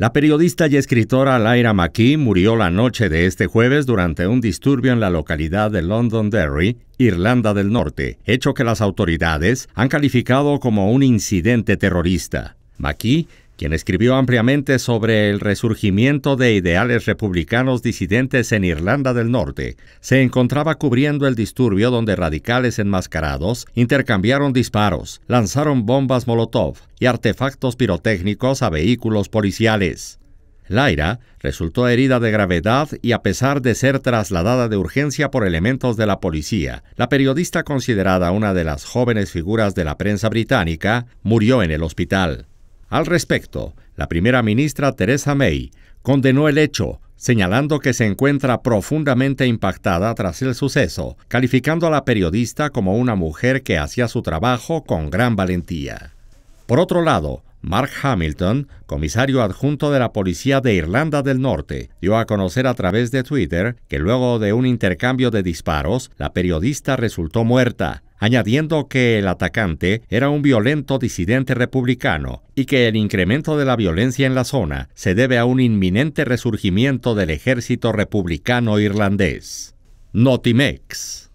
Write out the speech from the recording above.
La periodista y escritora Lyra McKee murió la noche de este jueves durante un disturbio en la localidad de Londonderry, Irlanda del Norte, hecho que las autoridades han calificado como un incidente terrorista. McKee quien escribió ampliamente sobre el resurgimiento de ideales republicanos disidentes en Irlanda del Norte, se encontraba cubriendo el disturbio donde radicales enmascarados intercambiaron disparos, lanzaron bombas Molotov y artefactos pirotécnicos a vehículos policiales. Laira resultó herida de gravedad y a pesar de ser trasladada de urgencia por elementos de la policía, la periodista considerada una de las jóvenes figuras de la prensa británica murió en el hospital. Al respecto, la primera ministra Theresa May condenó el hecho, señalando que se encuentra profundamente impactada tras el suceso, calificando a la periodista como una mujer que hacía su trabajo con gran valentía. Por otro lado, Mark Hamilton, comisario adjunto de la Policía de Irlanda del Norte, dio a conocer a través de Twitter que luego de un intercambio de disparos, la periodista resultó muerta, añadiendo que el atacante era un violento disidente republicano y que el incremento de la violencia en la zona se debe a un inminente resurgimiento del ejército republicano irlandés. Notimex